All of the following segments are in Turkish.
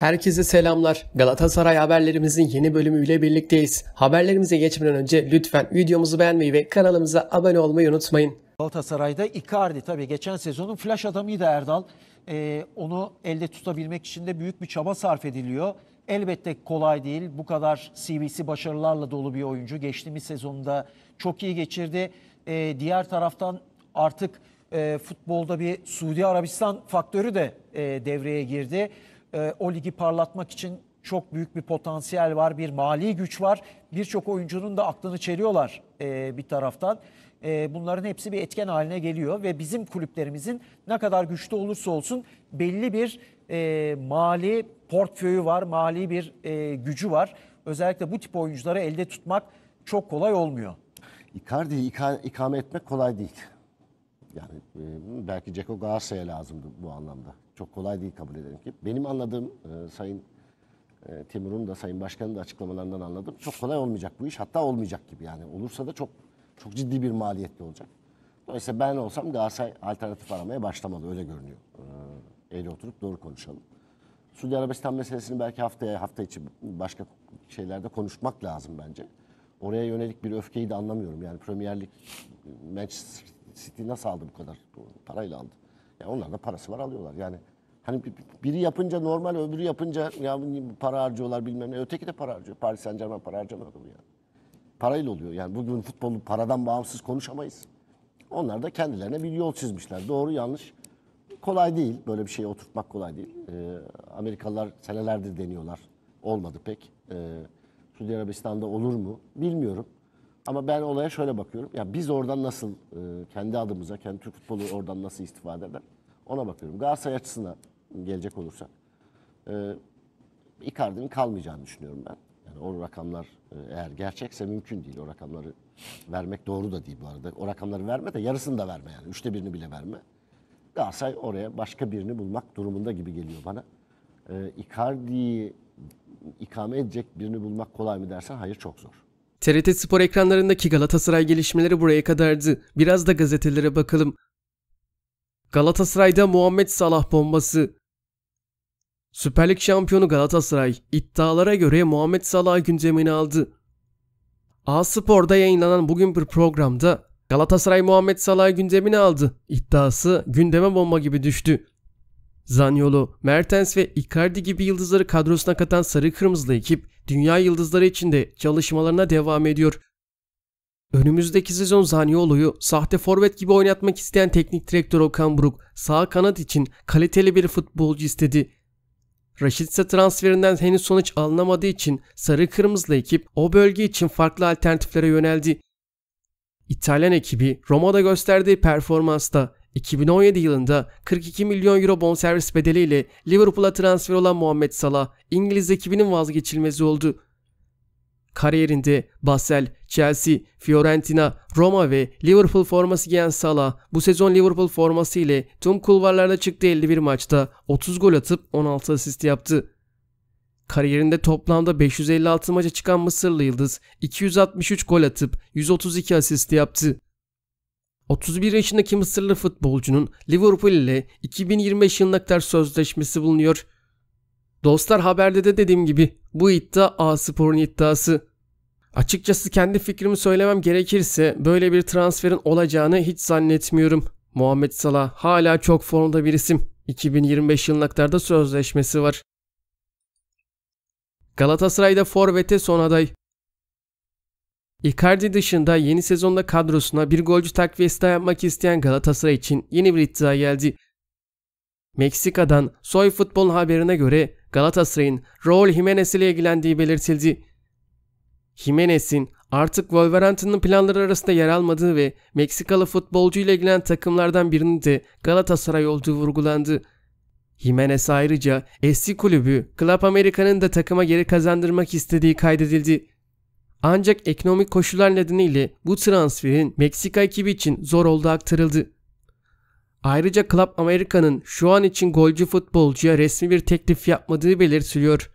Herkese selamlar. Galatasaray haberlerimizin yeni bölümüyle birlikteyiz. Haberlerimize geçmeden önce lütfen videomuzu beğenmeyi ve kanalımıza abone olmayı unutmayın. Galatasaray'da Icardi tabii geçen sezonun flash adamıydı Erdal. Ee, onu elde tutabilmek için de büyük bir çaba sarf ediliyor. Elbette kolay değil. Bu kadar CV'si başarılarla dolu bir oyuncu. Geçtiğimiz sezonda çok iyi geçirdi. Ee, diğer taraftan artık e, futbolda bir Suudi Arabistan faktörü de e, devreye girdi e, o ligi parlatmak için çok büyük bir potansiyel var, bir mali güç var. Birçok oyuncunun da aklını çeliyorlar e, bir taraftan. E, bunların hepsi bir etken haline geliyor ve bizim kulüplerimizin ne kadar güçlü olursa olsun belli bir e, mali portföyü var, mali bir e, gücü var. Özellikle bu tip oyuncuları elde tutmak çok kolay olmuyor. Icardi'yi ika, ikame etmek kolay değil. Yani e, belki Ceko Galatasaray'a lazımdı bu anlamda. Çok kolay değil kabul edelim ki. Benim anladığım e, Sayın e, Timur'un da Sayın Başkan'ın da açıklamalarından anladım. Çok kolay olmayacak bu iş. Hatta olmayacak gibi yani. Olursa da çok çok ciddi bir maliyetli olacak. Dolayısıyla ben olsam Galatasaray alternatif aramaya başlamalı. Öyle görünüyor. E, eğri oturup doğru konuşalım. Suudi Arabistan meselesini belki haftaya, hafta içi başka şeylerde konuşmak lazım bence. Oraya yönelik bir öfkeyi de anlamıyorum. Yani Premier Lig Manchester City nasıl aldı bu kadar? Parayla aldı. Yani onlar da parası var alıyorlar. Yani Hani biri yapınca normal, öbürü yapınca ya para harcıyorlar bilmem ne. Öteki de para harcıyor. Paris Saint Germain para harcamadı mı ya? Parayla oluyor. Yani bugün futbolu paradan bağımsız konuşamayız. Onlar da kendilerine bir yol çizmişler. Doğru yanlış. Kolay değil. Böyle bir şeye oturtmak kolay değil. Ee, Amerikalılar senelerdir deniyorlar. Olmadı pek. Ee, Suudi Arabistan'da olur mu bilmiyorum. Ama ben olaya şöyle bakıyorum. Ya biz oradan nasıl e, kendi adımıza, kendi Türk futbolu oradan nasıl istifade eder? Ona bakıyorum. Galatasaray açısından gelecek olursak. E, Icardi'nin kalmayacağını düşünüyorum ben. Yani o rakamlar e, eğer gerçekse mümkün değil. O rakamları vermek doğru da değil bu arada. O rakamları verme de yarısını da verme yani. Üçte birini bile verme. Galatasaray oraya başka birini bulmak durumunda gibi geliyor bana. E, Icardi'yi ikame edecek birini bulmak kolay mı dersen hayır çok zor. TRT Spor ekranlarındaki Galatasaray gelişmeleri buraya kadardı. Biraz da gazetelere bakalım. Galatasaray'da Muhammed Salah bombası. Süper Lig şampiyonu Galatasaray iddialara göre Muhammed Salah gündemini aldı. A Spor'da yayınlanan bugün bir programda Galatasaray Muhammed Salah gündemini aldı. İddiası gündeme bomba gibi düştü. Zaniolo, Mertens ve Icardi gibi yıldızları kadrosuna katan sarı kırmızılı ekip dünya yıldızları için de çalışmalarına devam ediyor. Önümüzdeki sezon Zaniolo'yu sahte forvet gibi oynatmak isteyen teknik direktör Okan Buruk sağ kanat için kaliteli bir futbolcu istedi. Raşit transferinden henüz sonuç alınamadığı için sarı kırmızılı ekip o bölge için farklı alternatiflere yöneldi. İtalyan ekibi Roma'da gösterdiği performansta 2017 yılında 42 milyon euro bonservis bedeliyle Liverpool'a transfer olan Muhammed Salah İngiliz ekibinin vazgeçilmezi oldu. Kariyerinde Basel, Chelsea, Fiorentina, Roma ve Liverpool forması giyen Salah bu sezon Liverpool forması ile tüm kulvarlarda çıktı 51 maçta 30 gol atıp 16 asist yaptı. Kariyerinde toplamda 556 maça çıkan Mısırlı Yıldız 263 gol atıp 132 asist yaptı. 31 yaşındaki Mısırlı futbolcunun Liverpool ile 2025 yılına kadar sözleşmesi bulunuyor. Dostlar haberde de dediğim gibi bu iddia A Spor'un iddiası. Açıkçası kendi fikrimi söylemem gerekirse böyle bir transferin olacağını hiç zannetmiyorum. Muhammed Salah hala çok formda bir isim. 2025 yılına kadar da sözleşmesi var. Galatasaray'da forvete son aday. Icardi dışında yeni sezonda kadrosuna bir golcü takviyesi daha yapmak isteyen Galatasaray için yeni bir iddia geldi. Meksika'dan Soy Futbol haberine göre Galatasaray'ın Raul Jimenez ile ilgilendiği belirtildi. Jimenez'in artık Wolverhampton'ın planları arasında yer almadığı ve Meksikalı futbolcu ile ilgilenen takımlardan birinin de Galatasaray olduğu vurgulandı. Jimenez ayrıca eski kulübü Club America'nın da takıma geri kazandırmak istediği kaydedildi. Ancak ekonomik koşullar nedeniyle bu transferin Meksika ekibi için zor olduğu aktarıldı. Ayrıca Club Amerika'nın şu an için golcü futbolcuya resmi bir teklif yapmadığı belirtiliyor.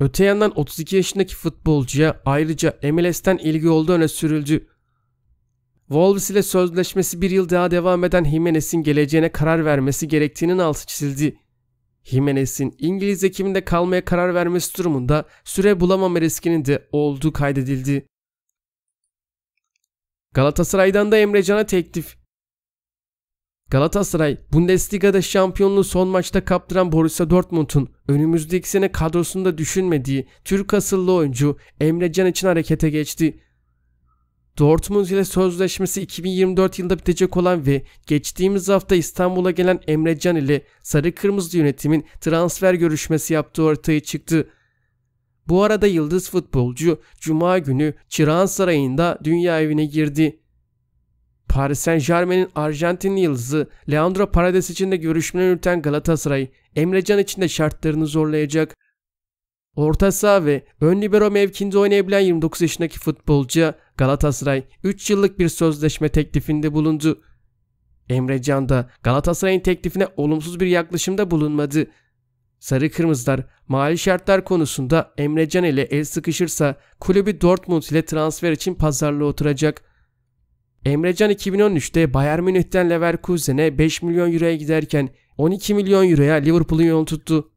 Öte yandan 32 yaşındaki futbolcuya ayrıca MLS'ten ilgi olduğu öne sürüldü. Wolves ile sözleşmesi bir yıl daha devam eden Jimenez'in geleceğine karar vermesi gerektiğinin altı çizildi. Jimenez'in İngiliz ekibinde kalmaya karar vermesi durumunda süre bulamama riskinin de olduğu kaydedildi. Galatasaray'dan da Emre Can'a teklif. Galatasaray Bundesliga'da şampiyonluğu son maçta kaptıran Borussia Dortmund'un önümüzdeki sene kadrosunda düşünmediği Türk asıllı oyuncu Emre Can için harekete geçti. Dortmund ile sözleşmesi 2024 yılında bitecek olan ve geçtiğimiz hafta İstanbul'a gelen Emre Can ile Sarı Kırmızı yönetimin transfer görüşmesi yaptığı ortaya çıktı. Bu arada yıldız futbolcu Cuma günü Çırağan Sarayı'nda dünya evine girdi. Paris Saint Germain'in Arjantinli yıldızı Leandro Paredes için de görüşmeler yürüten Galatasaray, Emrecan için de şartlarını zorlayacak. Orta saha ve ön libero mevkinde oynayabilen 29 yaşındaki futbolcu Galatasaray 3 yıllık bir sözleşme teklifinde bulundu. Emre Can da Galatasaray'ın teklifine olumsuz bir yaklaşımda bulunmadı. Sarı Kırmızılar mali şartlar konusunda Emre Can ile el sıkışırsa kulübü Dortmund ile transfer için pazarlığa oturacak. Emrecan 2013'te Bayern Münih'ten Leverkusen'e 5 milyon euroya giderken 12 milyon euroya Liverpool'un yolunu tuttu.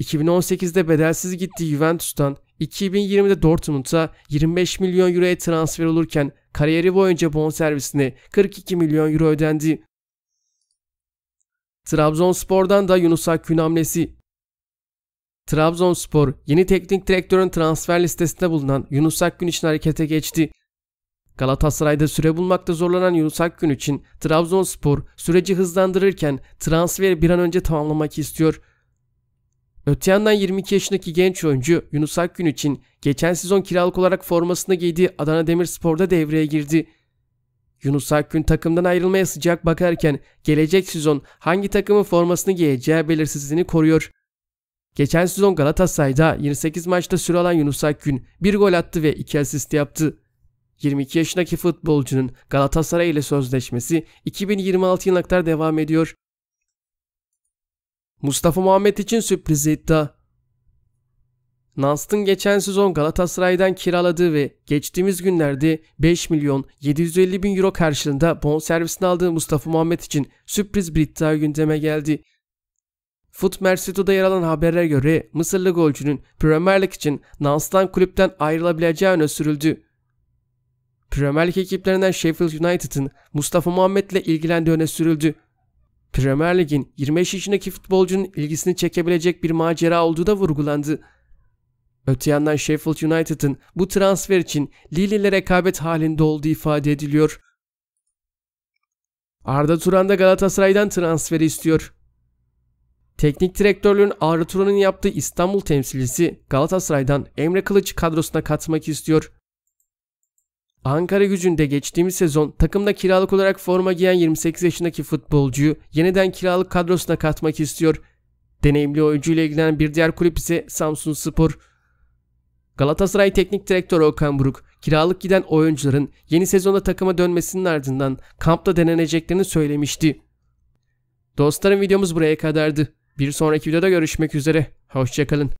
2018'de bedelsiz gitti Juventus'tan 2020'de Dortmund'a 25 milyon euroya transfer olurken kariyeri boyunca bonservisine 42 milyon euro ödendi. Trabzonspor'dan da Yunus Akgün hamlesi. Trabzonspor yeni teknik direktörün transfer listesinde bulunan Yunus Akgün için harekete geçti. Galatasaray'da süre bulmakta zorlanan Yunus Akgün için Trabzonspor süreci hızlandırırken transferi bir an önce tamamlamak istiyor. Öte yandan 22 yaşındaki genç oyuncu Yunus Akgün için geçen sezon kiralık olarak formasını giydiği Adana Demirspor'da devreye girdi. Yunus Akgün takımdan ayrılmaya sıcak bakarken gelecek sezon hangi takımın formasını giyeceği belirsizliğini koruyor. Geçen sezon Galatasaray'da 28 maçta süre alan Yunus Akgün bir gol attı ve iki asist yaptı. 22 yaşındaki futbolcunun Galatasaray ile sözleşmesi 2026 yılına kadar devam ediyor. Mustafa Muhammed için sürpriz iddia. Nast'ın geçen sezon Galatasaray'dan kiraladığı ve geçtiğimiz günlerde 5 milyon 750 bin euro karşılığında bonservisini aldığı Mustafa Muhammed için sürpriz bir iddia gündeme geldi. Foot Mercito'da yer alan haberlere göre Mısırlı golcünün Premier League için Nast'tan kulüpten ayrılabileceği öne sürüldü. Premier Lig ekiplerinden Sheffield United'ın Mustafa Muhammed'le ilgilendiği öne sürüldü. Premier Lig'in 25 yaşındaki futbolcunun ilgisini çekebilecek bir macera olduğu da vurgulandı. Öte yandan Sheffield United'ın bu transfer için Lille ile rekabet halinde olduğu ifade ediliyor. Arda Turan da Galatasaray'dan transferi istiyor. Teknik direktörlüğün Arda Turan'ın yaptığı İstanbul temsilcisi Galatasaray'dan Emre Kılıç kadrosuna katmak istiyor. Ankara gücünde geçtiğimiz sezon takımda kiralık olarak forma giyen 28 yaşındaki futbolcuyu yeniden kiralık kadrosuna katmak istiyor. Deneyimli oyuncuyla ilgilenen bir diğer kulüp ise Samsun Spor. Galatasaray Teknik Direktörü Okan Buruk, kiralık giden oyuncuların yeni sezonda takıma dönmesinin ardından kampta deneneceklerini söylemişti. Dostlarım videomuz buraya kadardı. Bir sonraki videoda görüşmek üzere. Hoşçakalın.